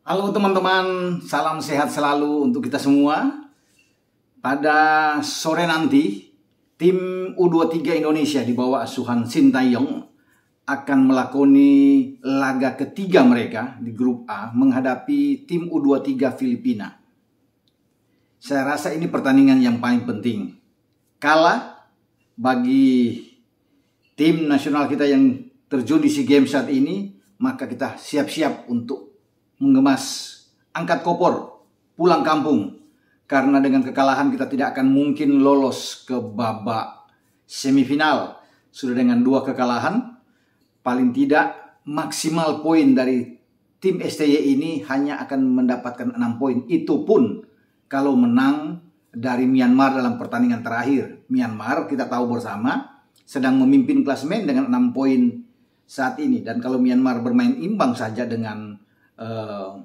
Halo teman-teman, salam sehat selalu untuk kita semua. Pada sore nanti, tim U23 Indonesia di bawah asuhan Sintayong akan melakoni laga ketiga mereka di grup A menghadapi tim U23 Filipina. Saya rasa ini pertandingan yang paling penting. Kalah bagi tim nasional kita yang terjun di SEA Games saat ini, maka kita siap-siap untuk mengemas angkat kopor, pulang kampung. Karena dengan kekalahan kita tidak akan mungkin lolos ke babak semifinal. Sudah dengan dua kekalahan, paling tidak maksimal poin dari tim STY ini hanya akan mendapatkan enam poin. Itu pun kalau menang dari Myanmar dalam pertandingan terakhir. Myanmar kita tahu bersama sedang memimpin klasmen dengan enam poin saat ini. Dan kalau Myanmar bermain imbang saja dengan uh,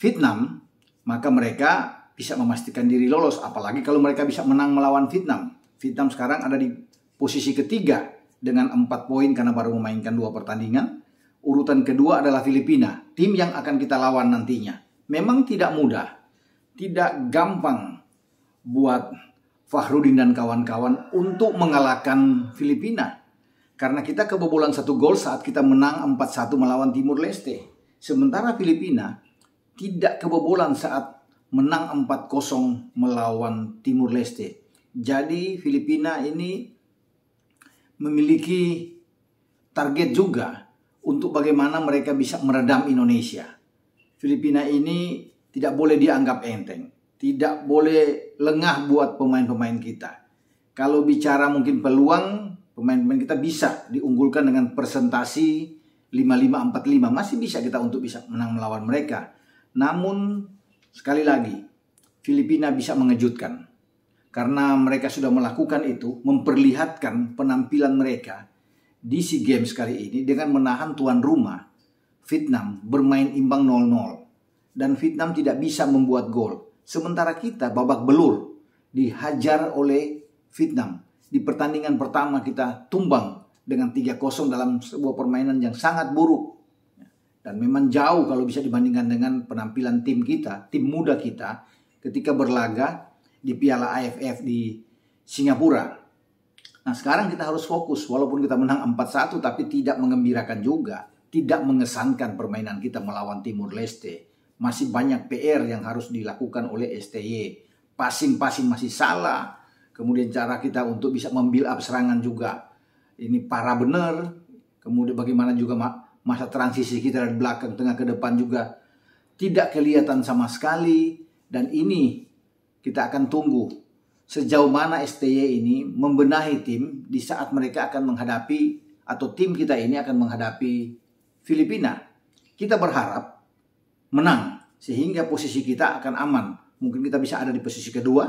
Vietnam, maka mereka bisa memastikan diri lolos. Apalagi kalau mereka bisa menang melawan Vietnam. Vietnam sekarang ada di posisi ketiga dengan 4 poin karena baru memainkan dua pertandingan. Urutan kedua adalah Filipina, tim yang akan kita lawan nantinya. Memang tidak mudah, tidak gampang buat Fahrudin dan kawan-kawan untuk mengalahkan Filipina. Karena kita kebobolan satu gol saat kita menang 4-1 melawan Timur Leste. Sementara Filipina tidak kebobolan saat menang 4-0 melawan Timur Leste. Jadi Filipina ini memiliki target juga untuk bagaimana mereka bisa meredam Indonesia. Filipina ini tidak boleh dianggap enteng, tidak boleh lengah buat pemain-pemain kita. Kalau bicara mungkin peluang, pemain-pemain kita bisa diunggulkan dengan presentasi 5545 masih bisa kita untuk bisa menang melawan mereka. Namun sekali lagi Filipina bisa mengejutkan karena mereka sudah melakukan itu memperlihatkan penampilan mereka di SEA Games kali ini dengan menahan tuan rumah Vietnam bermain imbang 0-0 dan Vietnam tidak bisa membuat gol. Sementara kita babak belur dihajar oleh Vietnam. Di pertandingan pertama kita tumbang dengan 3-0 dalam sebuah permainan yang sangat buruk. Dan memang jauh kalau bisa dibandingkan dengan penampilan tim kita, tim muda kita ketika berlaga di Piala AFF di Singapura. Nah sekarang kita harus fokus walaupun kita menang 4-1 tapi tidak mengembirakan juga. Tidak mengesankan permainan kita melawan Timur Leste. Masih banyak PR yang harus dilakukan oleh STY. Passing-passing masih salah. Kemudian cara kita untuk bisa membuild up serangan juga ini parah bener kemudian bagaimana juga masa transisi kita dari belakang tengah ke depan juga tidak kelihatan sama sekali dan ini kita akan tunggu sejauh mana STY ini membenahi tim di saat mereka akan menghadapi atau tim kita ini akan menghadapi Filipina. Kita berharap menang sehingga posisi kita akan aman. Mungkin kita bisa ada di posisi kedua,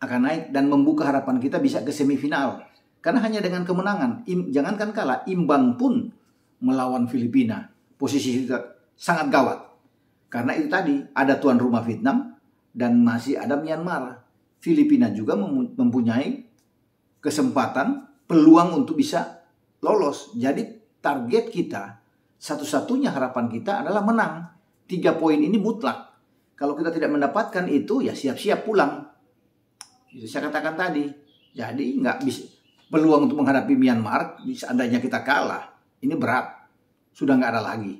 akan naik dan membuka harapan kita bisa ke semifinal karena hanya dengan kemenangan, im, jangankan kalah, imbang pun melawan Filipina. Posisi kita sangat gawat. Karena itu tadi, ada tuan rumah Vietnam dan masih ada Myanmar. Filipina juga mempunyai kesempatan, peluang untuk bisa lolos. Jadi target kita, satu-satunya harapan kita adalah menang. Tiga poin ini mutlak. Kalau kita tidak mendapatkan itu, ya siap-siap pulang. Itu saya katakan tadi. Jadi nggak bisa peluang untuk menghadapi Myanmar seandainya kita kalah ini berat sudah nggak ada lagi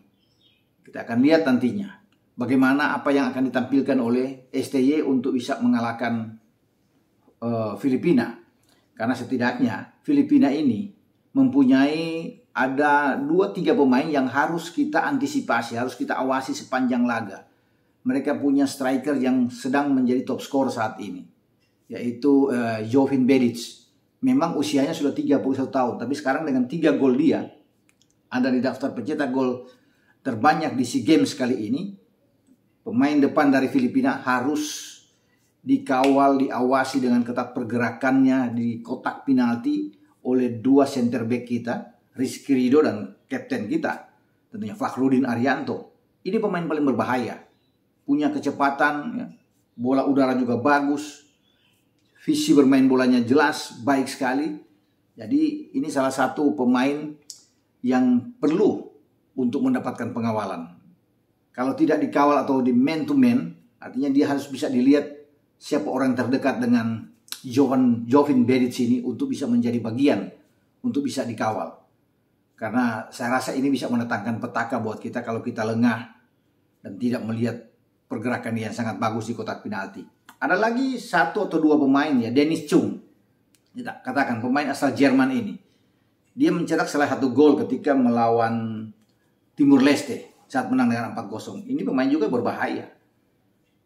kita akan lihat nantinya bagaimana apa yang akan ditampilkan oleh STY untuk bisa mengalahkan uh, Filipina karena setidaknya Filipina ini mempunyai ada dua tiga pemain yang harus kita antisipasi harus kita awasi sepanjang laga mereka punya striker yang sedang menjadi top skor saat ini yaitu uh, eh, Jovin Bedic memang usianya sudah 31 tahun, tapi sekarang dengan 3 gol dia ada di daftar pencetak gol terbanyak di SEA Games kali ini. Pemain depan dari Filipina harus dikawal, diawasi dengan ketat pergerakannya di kotak penalti oleh dua center back kita, Rizky Rido dan kapten kita, tentunya Fakhrudin Arianto. Ini pemain paling berbahaya. Punya kecepatan, ya. bola udara juga bagus, visi bermain bolanya jelas, baik sekali. Jadi ini salah satu pemain yang perlu untuk mendapatkan pengawalan. Kalau tidak dikawal atau di man to man, artinya dia harus bisa dilihat siapa orang terdekat dengan Jovan Jovin Beric ini untuk bisa menjadi bagian untuk bisa dikawal. Karena saya rasa ini bisa menetangkan petaka buat kita kalau kita lengah dan tidak melihat pergerakan yang sangat bagus di kotak penalti. Ada lagi satu atau dua pemain ya, Dennis Chung. kita katakan pemain asal Jerman ini. Dia mencetak salah satu gol ketika melawan Timur Leste saat menang dengan 4-0. Ini pemain juga berbahaya.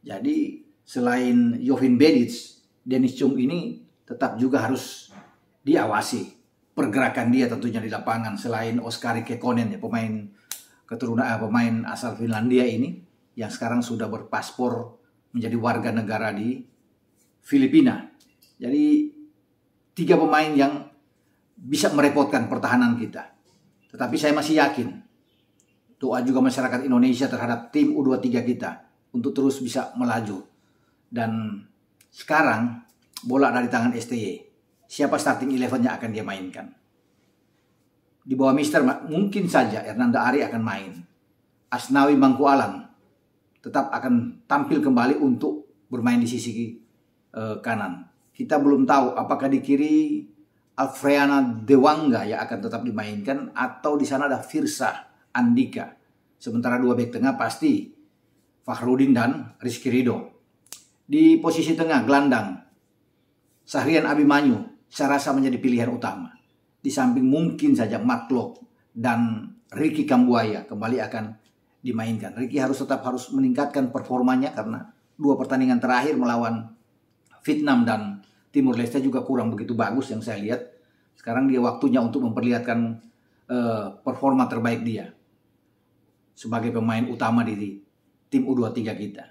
Jadi selain Jovin Bedic, Dennis Chung ini tetap juga harus diawasi pergerakan dia tentunya di lapangan selain Oskari Kekonen ya pemain keturunan eh, pemain asal Finlandia ini yang sekarang sudah berpaspor menjadi warga negara di Filipina. Jadi tiga pemain yang bisa merepotkan pertahanan kita. Tetapi saya masih yakin doa juga masyarakat Indonesia terhadap tim U23 kita untuk terus bisa melaju. Dan sekarang bola dari tangan STY. Siapa starting elevennya akan dia mainkan. Di bawah Mister mungkin saja Hernanda Ari akan main. Asnawi Mangku Alam tetap akan tampil kembali untuk bermain di sisi eh, kanan. Kita belum tahu apakah di kiri Alfreana Dewangga yang akan tetap dimainkan atau di sana ada Firsa Andika. Sementara dua bek tengah pasti Fahrudin dan Rizky Ridho. Di posisi tengah gelandang Sahrian Abimanyu saya rasa menjadi pilihan utama. Di samping mungkin saja Matlock dan Ricky Kambuaya kembali akan dimainkan. Ricky harus tetap harus meningkatkan performanya karena dua pertandingan terakhir melawan Vietnam dan Timur Leste juga kurang begitu bagus yang saya lihat. Sekarang dia waktunya untuk memperlihatkan uh, performa terbaik dia sebagai pemain utama di tim U23 kita.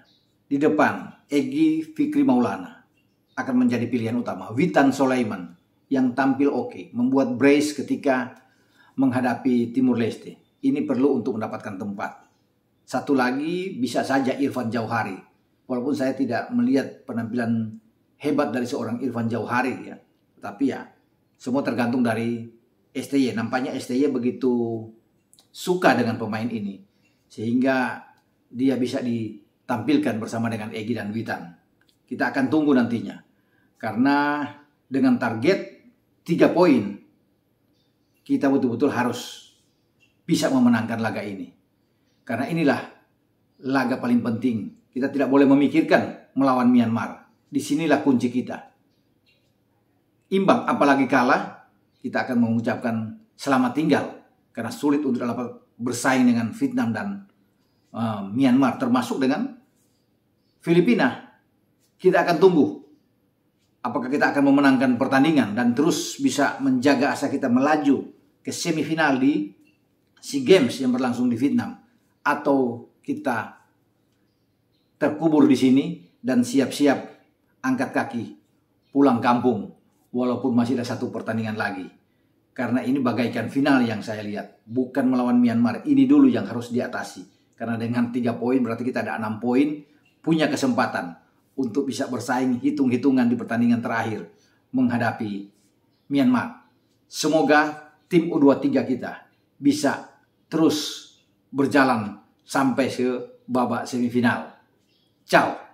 Di depan, Egi Fikri Maulana akan menjadi pilihan utama. Witan Soleiman yang tampil oke, okay, membuat brace ketika menghadapi Timur Leste. Ini perlu untuk mendapatkan tempat. Satu lagi bisa saja Irfan Jauhari. Walaupun saya tidak melihat penampilan hebat dari seorang Irfan Jauhari ya. Tapi ya semua tergantung dari STY. Nampaknya STY begitu suka dengan pemain ini. Sehingga dia bisa ditampilkan bersama dengan Egi dan Witan. Kita akan tunggu nantinya. Karena dengan target tiga poin, kita betul-betul harus bisa memenangkan laga ini. Karena inilah laga paling penting. Kita tidak boleh memikirkan melawan Myanmar. Disinilah kunci kita. Imbang apalagi kalah, kita akan mengucapkan selamat tinggal. Karena sulit untuk dapat bersaing dengan Vietnam dan uh, Myanmar. Termasuk dengan Filipina. Kita akan tunggu apakah kita akan memenangkan pertandingan dan terus bisa menjaga asa kita melaju ke semifinal di SEA Games yang berlangsung di Vietnam atau kita terkubur di sini dan siap-siap angkat kaki pulang kampung walaupun masih ada satu pertandingan lagi. Karena ini bagaikan final yang saya lihat. Bukan melawan Myanmar. Ini dulu yang harus diatasi. Karena dengan tiga poin berarti kita ada enam poin. Punya kesempatan untuk bisa bersaing hitung-hitungan di pertandingan terakhir. Menghadapi Myanmar. Semoga tim U23 kita bisa terus berjalan sampai ke babak semifinal. Ciao.